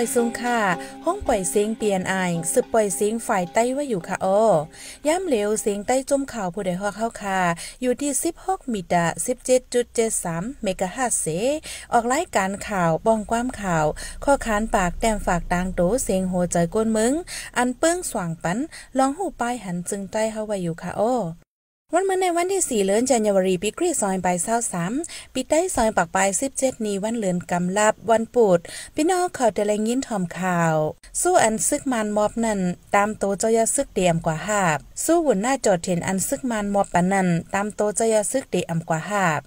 อยซุงค่ะ ห้องปล่อยเสียงเปลี่ยนอายสืบปล่อยเสียงฝ่ายใต้ว่าอยู่ค่ะโอ้ย่ำเหลวเสียงใต้จมข่าวผู้ใดฮอเข้าค่ะ อยู่ที่ 16 มิตร17.73 เมกะฮาเซออกรายการข่าวบ้องความข่าว ข้อคานปากแต้มฝากดังโตเสียงโหใจก้นมึง อันเปิ้งสว่างปัน ลองหูปลายหันจึงใต้เฮาไว้อยู่ค่ะโอ้วันมันในวันที่ 4เลือนจันยวรีปีกรีซอยใบเศร้าสามปีได้ซอยปากปลาย17นี้วันเลือนกำลับวันปูดพี่น้องข่าวเดลยินทอมข่าวสู้อันซึกมันมอบนั่น ตามโตเจ้ายาซึกเดียมกว่าหาบสู้หุ่นหน้าจอดเห็นอันซึกมันมอบปันนั่น ตามโตเจ้ายาซึกเดียมกว่าหาบ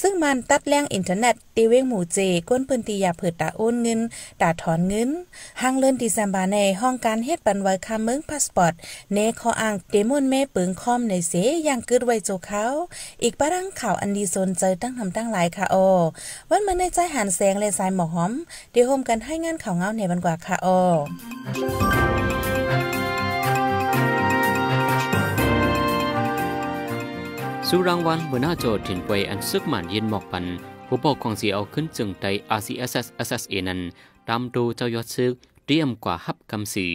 ซึ่งมันตัดแรงอินเทอร์เน็ตตีเว้งหมู่เจก้นพื้นตียาเผิดตาโอนเงินตาถอนเงินห้างเลือนดีซมบาในห้องการเฮ็ดบันไว้คาเมืองพาสปอร์ตเนคออ่างเดมอนเมปึงคอมในเสยังกึดไว้โจเขา อีกปารังข่าวอันดีโซนเจอตั้งทำตั้งหลายค่ะโอวันมันในใจหันแสงเลยสายหมอกหอม เดี๋ยวโฮมกันให้งานข่าวเงาเนีบันกว่าค่ะโอสุรางวันบนหน้าโจถิ่นไปอันซึกหมันเย็นหมอกปัน ผู้ปกครองเสียเอาขึ้นจึงใจ RCSS SSA นั้น ตามดูเจ้ายอดซึกเตรียมกว่าฮับคำสี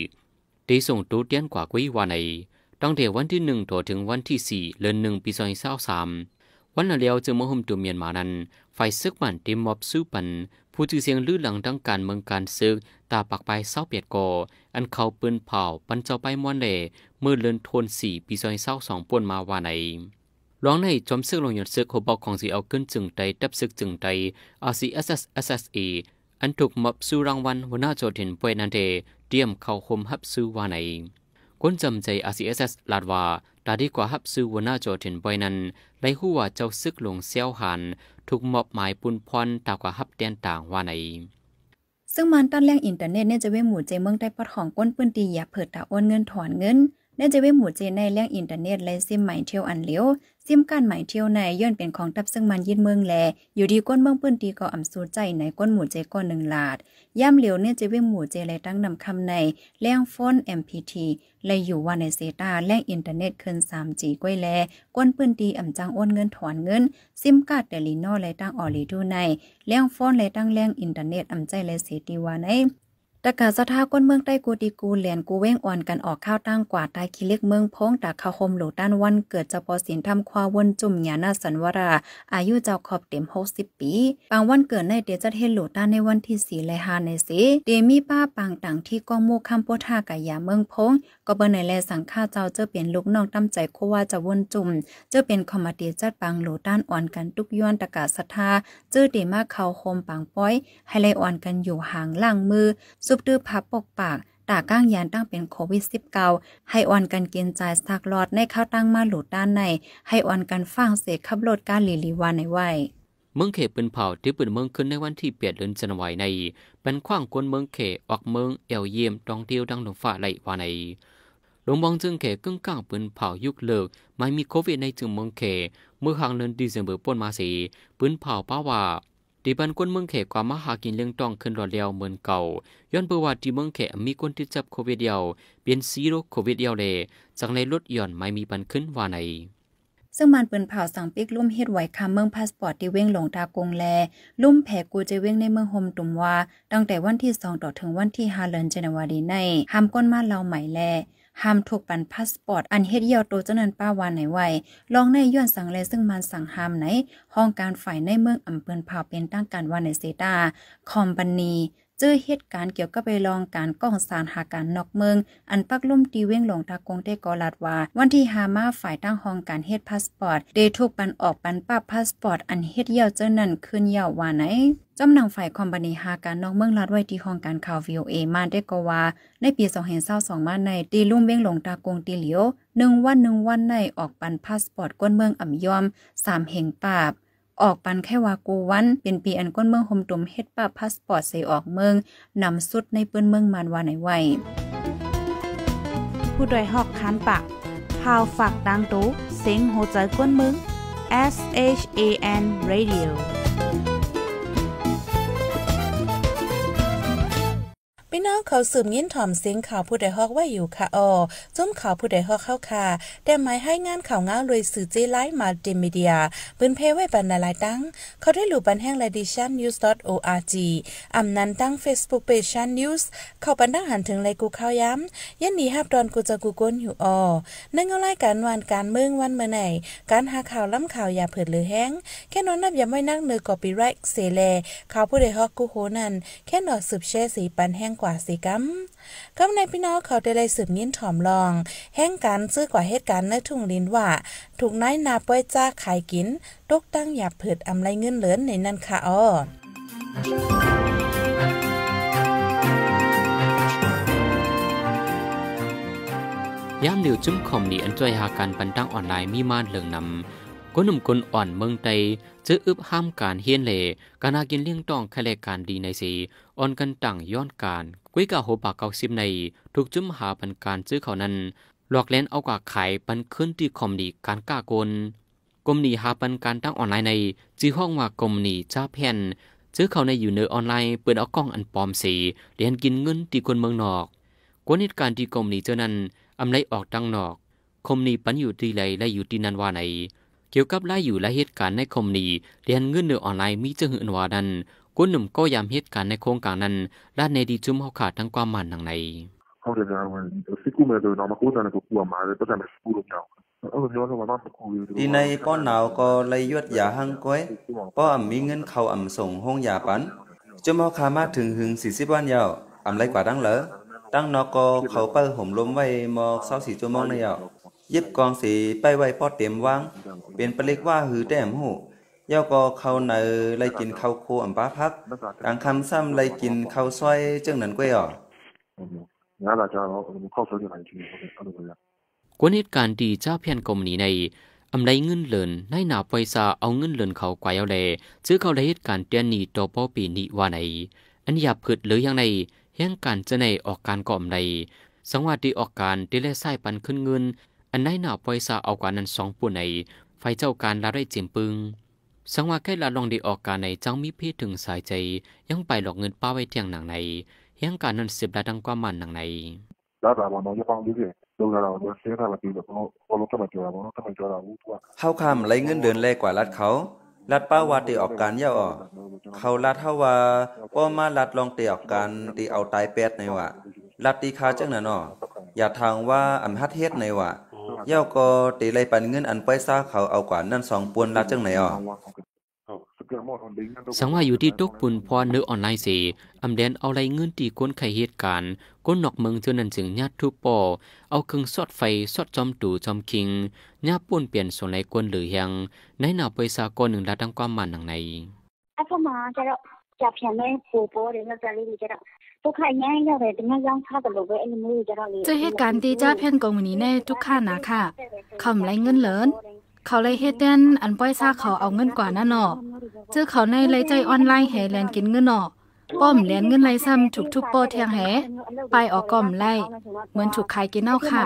ตีส่งตูเตียนกว่ากุ้ยวาในตั้งแต่วันที่หนึ่งถึงวันที่สี่เลือนหนึ่งปีสองพันสิบสามวันละเลียวจึงมหมตัวเมียนมานั้นไฟซึกมันเต็มมอบซู้ปัน ผู้จือเสียงลื้อหลังทั้งการเมืองการซึก ตาปักไปเศร้าเปียดกออันเขาปืนเผาปันเจ้าไปมวนเล่เมื่อเลือนทนสี่ปีซอยเศร้าสองป่วนมาว่าไหนร้องในจอมซึกลงหยดซึกหัวบอกของสีเอาขึ้นจึงใจดับซึกจึงใจอาซีเอสเอสเอสเอสเออันถูกมอบซู้รางวัลหัวหน้าโจทย์เห็นป่วยนันเด เตรียมเข้าคมฮับซู้ว่าไหนคนจำใจ RCSS ลาดว่า ตาดีกว่าฮับซือวนาจอเทนบอยนั้นได้หู้ว่าเจ้าซึกหลงเซียวหัน ถูกมอบหมายปุนพรตากว่าฮับเตียนต่างว่าในซึ่งมันตั้นแรงอินเทอร์เน็ตเนี่ยจะเว้หมู่ใจเมืองได้ปอดของก้นปืนตี อย่าเผิดตาอ้นเงินถอนเงินในจะเว็บหมู่เจนในเรื่องอินเทอร์เน็ตและซิมใหม่เที่ยวอันเลียวซิมการใหม่เที่ยวในย้อนเป็นของตับซึ่งมันยืดเมืองแล อยู่ดีก้นเมืองปื้นตีก็อ่ำสูใจในก้นหมู่เจก้อนหนึ่งหลาดย่ำเหลียวเนี่ยจะเว็บหมู่เจเลยตั้งนำคำในเรื่องฟอนเอ็มพีทีเลยอยู่ว่าในเซตาแรงอินเทอร์เน็ตเคิน 3G ก้อยแลก้นปื้นตีอ่ำจังโอนเงินถอนเงิน ซิมการ์ดแต่ลีนอเลยตั้งออลีดูในเรื่องฟอนเลยตั้งแรงอินเทอร์เน็ตอ่ำใจเลยเสตีวาในตะกาสะท่าก้นเมืองใต้กูดีกูเหรียญกูเว้งอ่อนกันออกข้าวตั้งกว่าตายคิเล็กเมืองพ้องตาคาคมหลูด้านวันเกิดเจ้าปอสินทำควาวนจุ่มหยานาสันวราอายุเจ้าขอบเต็มหกสิบปี ปางวันเกิดในเดจะเทหลูด้านในวันที่สี่เลยฮานในสิเดมีป้าปางต่างที่กองมูคำโปทากายาเมืองพ้องก็เบิ้นในแลสังฆาเจ้าเจ้าเปลี่ยนลูกน้องตั้มใจโคว่าจะวนจุ่มเจ้าเป็นคอมมาดียจัดปังหลด้านอ่อนกันทุกย้อนตะกาศรัทธาเจ้าดีมากเขาโคมปังป้อย ให้ไลอ่อนกันอยู่ห่างล่างมือ ซุบดื้อพับปกปากตาก้างยานตั้งเป็นโควิด -19 ให้อ่อนกันกินจ่ายสักหลอดในข้าวตั้งมาหลุดด้านใน ให้อ่อนกันฟังเสกขับรถการลีลีวานในไหวเมืองเขปืนเผาที่ปืนเมืองขึ้นในวันที่เปียดเดือนจันวายในเป็นขว้างกวนเมืองเขออกเมืองเอลเยียมตองเดียวดังหลงฟ้าไหลว่าในหลวงบองจึงเขกึ่งกลางปืนเผายุคเลิกไม่มีโควิดในจึงเมืองเขเมื่อหางเดือนดีเซมเบอร์ปนมาสีปืนเผาป้าว่าดีบันกวนเมืองเขความมหากินเรื่องต้องขึ้นรอดเดียวเหมือนเก่าย้อนประวัติที่เมืองเขมีคนที่จับโควิดเดียวเป็นซีโรโควิดเดียวเลยจังในรลดย่อนไม่มีปันขึ้นว่าในซึ่งมันปืนเผาสังปิกลุ่มเฮ็ดไหวคำเมืองพาสปอร์ตที่เว้งหลงตากงแล ลุ่มแผ่กูจะเว้งในเมืองโฮมตุมวาตั้งแต่วันที่สองต่อถึงวันที่ฮาเลนเจนวารีในห้ามก้นมาเราใหม่แลห้ามถูกปันพาสปอร์ตอันเฮ็ดเยี่ยวโตเจนันป้าวานไหนไวลองในย้อนสั่งแลซึ่งมันสั่งห้ามไหน ห้องการฝ่ายในเมืองอำเินเผาเป็นตั้งการวานในเซตาคอมบันนีจื้อเหตุการณ์เกี่ยวกับไปลองการก้องสารหาการนอกเมือง อันปักลุ่มตีเว้งหลงตากงได้กอลัดว่าวันที่หามาฝ่ายตั้งห้องการเฮ็ดพาสปอร์ตได้ถูกปันออกปันป้าพาสปอร์ตอันเฮ็ดเยี่ยวเจ้านั่นขึ้นเยี่ยวว่าไหนจำนางฝ่ายคอมบานีหาการนอกเมืองลาดไว้ที่ห้องการข่าว VOA มาได้ก็ว่าในปี2022มาในตีลุ่มเว้งหลงตากงตีเหลียวหนึ่งวันหนึ่งวันในออกปันพาสปอร์ตก้นเมืองอ่ำยอมสามแห่งปาบออกปันแค่ว่ากูวันเป็นปีอันก้นเมืองโฮมตุมเฮ็ดป้าพาสปอร์ตใส่ออกเมืองนำสุดในปื้นเมืองมานวาไหนไวผู้ดยหอกคันปากพาวฝากดังตุ้เซ็งโหใจก้นมึง S H A N Radio พี่น้องเขาสืบยินถ่อมเสียงข่าวผู้ใดฮอกไว้อยู่ค่ะออจุ้มข่าวผู้ใดฮอกเข้าค่ะ แต่หมายให้งานข่าวง้าวเลยสื่อเจไลฟ์มาเดมมีเดียบืนเพไว้บรรณาลายตั้งเขาได้หลู่บันแห้งไลดิชันนิวส์ .org อำนันตั้ง Facebook Page ชันนิวส์เข้าปันดังหันถึงเลยกูข้าวย้ำยันดีฮับดอนกูจะกูก้นอยู่ออนั่งเอาไล่การวันการเมืองวันเมื่อไหนการหาข่าวล้ำข่าวอย่าเผิดหรือแห้ง แค่นอนนับอย่าไม่นั่งเนือกอปีไรเสเลข่าวผู้ใดฮอกกูโหนันแค่หนอสืบแช่สีปันแห้งกว่าสิกำกำในพี่น้องเขาได้เลยสืบยินถอมลอง แห่งการซื้อกว่าเหตุการณ์ในทุ่งลินว่า ถูกนายนาป้อยจ้าขายกิน ตกตั้งหยาบเผิดอำไรเงินเหลือนในนั้นค่ะออยามเหลียวจุ้มคอมนี่อันจอยหาการบันตั้งออนไลน์มีมานเลืองนำก็หนุ่มคนอ่อนเมืองไทยจะอึบห้ามการเฮียนเลการากินเลี้ยงต้องแคลการดีในสีอ่อนกันตั้งย้อนการกุ้ยกะโหปากเกาซิมในถูกจุ่มหาปันการซื้อเขานั้นหลอกเล่นเอากากขายปันขึ้นที่คอมดีการกล้ากลกรมหนีหาปันการตั้งออนไลน์ในจีห้องว่ากรมหนีจ้าแพนซื้อเขาในอยู่เนือออนไลน์เปิดเอากล้องอันปลอมสีเรียนกินเงินตีคนเมืองนอกกวนเหตุการณ์ที่กรมหนีเจ้านั้นอำไลออกดังนอกคมหนีปันอยู่ที่ไรและอยู่ที่นันว่าไหนเกี่ยวกับไล่อยู่และเหตุการณ์ในคมนี้ เรียนเงินเนือออนไลน์มีจึงหืนวานั้นกุนหนุ่มก็ยามเหตุการณ์ในโครงการนั้นด้านในดีจุ่มเขาขาดทั้งความมันทางในဟုတ်တယ်ဗျာစိတ်ကူမဲ့ดยုတေง့้อိုးစนးนဲ့ကိုวူาမှာပဲပတ်သက်าဲ့စကူလို့ပြောအဲ့လိုပြောတော့မှမကူဘူးอนနေ့ပก็เลยยိดလေရွတ်ရဟန်ကိုပေါ်အမီငင်ခေါအမ်ဆုံဟုံးရပနนจมอคามาถึงหึงสี่สิบวันยาวอำไรกว่าดังเหรอตั้งนอก็เขาเปิดห่มล้มไว้มอเศร้าสีจมองในยาวเย็บกองสีไปไว้พอเต็มวัง เป็นปลิกว่าหือแต้มหูเย้าก็เข้าในไรกินเข้าโคอัมปาพักกัางคำซ้ำาไรกินเข้าซอยเจ้ังนั้นก้อยอ๋อกวนเหตุการณ์ดีเจ้าเพียนกรมนี้ใน อำไรเงินเหลินในหนาปอยซาเอาเงินเหลินเขาไกวเอาเลซื้อเขาเลยเหตุการณ์เตียนนีต่อป้อปีนี้ว่าไหนอันอยาาพืดหรือยังไรแห่งการจะในออกการก่อมในสังวาดีออกการที่แลไส้ปันขึ้นเงินอันไหนหนาปอยซาเอากว่านั้นสองปุ่นในไฟเจ้าการลาได้จิมปึงสังว่าแค่ละลองดีออกการในจังมีพี่ถึงสายใจยังไปหลอกเงินป้าไว้เที่ยงหนังในเยงการนั้นเสียบละดังกว่ามันหนังในเข้าคำไรเงินเดือนแรกกว่ารัดเขา ลัดป้าวาตีออกการย่าออกเขาลัดเท่าว่าป้อมาลัดลองตีออกการตีเอาตายแปดในว่ะลัดตีคาจังหน่ะนออย่าทางว่าอันฮัดเฮ็ดในว่ะเย้าก็ตีไรปันเงินอันไปซาเขาเอากว่านั่นสองปวนลาจังไหนอ่อสังว่าอยู่ที่ ตุกปุ่นพอนื้ออนไลน์สีอำเดนเอาไรเงินตีก้นไขเหตุการณ์ก้นนอกเมืองเท่านั้นจึงญาติทุปอเอาเครื่องสอดไฟสอดจอมตู่จอมคิงญาปุ่นเปลี่ยนส่วนไหนกวนหรือยังในหน้าไปซากนหนึ่งลาดังความมันหนังไหนอ่ะพ่อมาจะเราจะเพียงไม่ปูโปเดี๋ยวเราจะรีบจะเราทุกข่ายง่ายเลยถึง่ายย่องข้าแต่ลูกเวอ้ไมือจะเราเลยจะเหตุการณ์ดีจ้าเพียนกงวันนี้แน่ทุกข้านะค่ะคำไรเงินเหลินเขาเลยเฮ็ดแดนอันป้อยซาเขาเอาเงินกว่านั่นหนอจอเขาในไรใจออนไลน์แห่แลนกินเงินหนอป้อมแลนเงินไรซ้ำถูกทุกโปเทียงแหไปออกกล่อมไล่เหมือนถูกขายกินเน่าค่ะ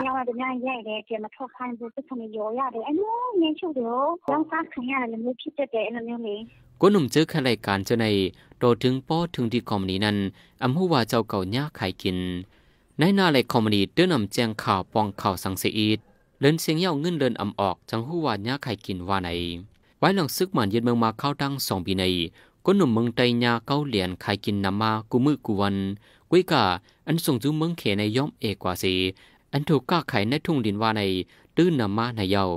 กหนุ่มเจอขรายการเจ้าในโดถึงป้อถึงที่คอมนีนั้นอำหัว่าเจ้าเก่าหญ้าไข่กินในหน้าไหลคอมนีเตือนนำแจ้งข่าวปองข่าวสังเสียอีดเลินเสียงเย่าเงินเลินอำออกจังหัว่หญ้าไข่กินว่าไหนไว้หลังซึกหมันเย็นเมืองมาเข้าตั้งสองปีในกหนุ่มเมืองไตหญ้าเก้าเหรียญไข่กินนำมากูมือกูวันกุ้ยกะอันส่งจูเมืองเขในย่อมเอกว่าสี อันถูกก้าไขในทุ่งดินว่าในตื้นนำมาในเย่า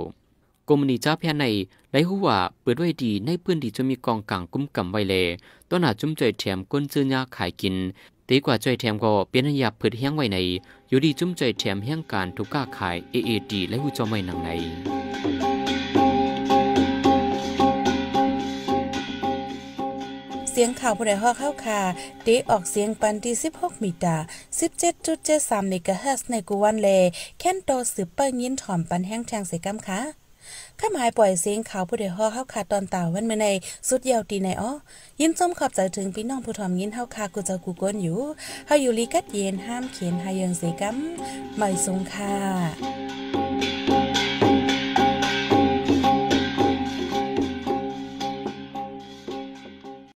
กรมนีจ้าเพียในได้หัวเปิดไว้ดีในพื้นที่จะมีกองกลางกุ้มกำไว้เลต้นหาจุ่มจ่อยแถมก้นซื้อยาขายกินตีกว่าจ่อยแถมก็เป็นยาเปิดแห้งไว้ใน อยู่ดีจุ่มจ่อยแถมแห้งการถูกก้าขายเอเอดีและหูจอมไวหนังใน เสียงข่าวผู้ใดฮอกเข้าค่ะตะออกเสียงปันที่ 16มิตา17.73เมกะเฮิรตซ์ในกุวันเลแค้นโตสืบเปิ้งยินถอมปันแห้งแทงเสกัมค่ะข้าหมายปล่อยเสียงเขาผู้ใดฮอเข้าขาดตอนตาวันเมื่อในสุดเยาวตีในอ้อยิ้มส้มขอบใจถึงพี่น้องผู้ทอมยินเฮาคากูเจ้ากูก้นอยู่ เฮาอยู่ลีกัดเย็นห้ามเขียนหายังเสกมใไม่สงค่ะ